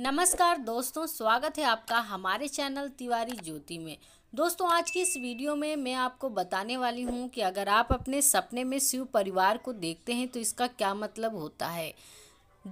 नमस्कार दोस्तों स्वागत है आपका हमारे चैनल तिवारी ज्योति में दोस्तों आज की इस वीडियो में मैं आपको बताने वाली हूँ कि अगर आप अपने सपने में शिव परिवार को देखते हैं तो इसका क्या मतलब होता है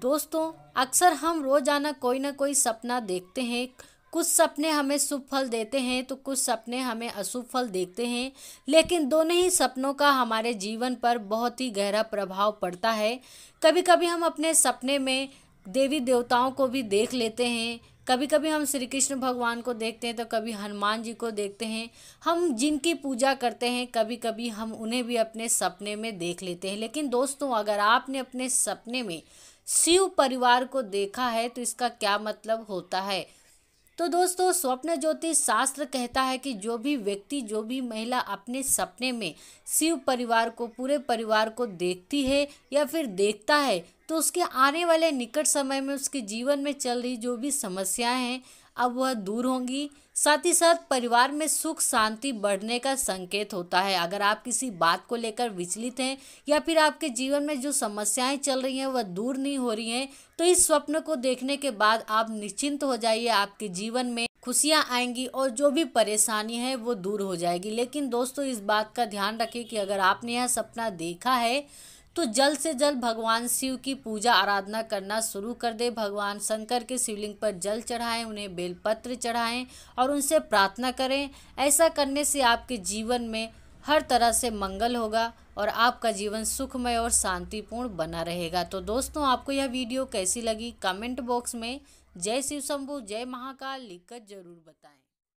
दोस्तों अक्सर हम रोज़ाना कोई ना कोई सपना देखते हैं कुछ सपने हमें शुभ फल देते हैं तो कुछ सपने हमें अशुभ फल देखते हैं लेकिन दोनों ही सपनों का हमारे जीवन पर बहुत ही गहरा प्रभाव पड़ता है कभी कभी हम अपने सपने में देवी देवताओं को भी देख लेते हैं कभी कभी हम श्री कृष्ण भगवान को देखते हैं तो कभी हनुमान जी को देखते हैं हम जिनकी पूजा करते हैं कभी कभी हम उन्हें भी अपने सपने में देख लेते हैं लेकिन दोस्तों अगर आपने अपने सपने में शिव परिवार को देखा है तो इसका क्या मतलब होता है तो दोस्तों स्वप्न ज्योतिष शास्त्र कहता है कि जो भी व्यक्ति जो भी महिला अपने सपने में शिव परिवार को पूरे परिवार को देखती है या फिर देखता है तो उसके आने वाले निकट समय में उसके जीवन में चल रही जो भी समस्याएं हैं अब वह दूर होंगी साथ ही साथ परिवार में सुख शांति बढ़ने का संकेत होता है अगर आप किसी बात को लेकर विचलित हैं या फिर आपके जीवन में जो समस्याएं चल रही हैं वह दूर नहीं हो रही हैं तो इस स्वप्न को देखने के बाद आप निश्चिंत हो जाइए आपके जीवन में खुशियाँ आएंगी और जो भी परेशानी है वो दूर हो जाएगी लेकिन दोस्तों इस बात का ध्यान रखें कि अगर आपने यह सपना देखा है तो जल्द से जल्द भगवान शिव की पूजा आराधना करना शुरू कर दे भगवान शंकर के शिवलिंग पर जल चढ़ाएं उन्हें बेलपत्र चढ़ाएं और उनसे प्रार्थना करें ऐसा करने से आपके जीवन में हर तरह से मंगल होगा और आपका जीवन सुखमय और शांतिपूर्ण बना रहेगा तो दोस्तों आपको यह वीडियो कैसी लगी कमेंट बॉक्स में जय शिव शंभु जय महाकाल लिखकर जरूर बताएं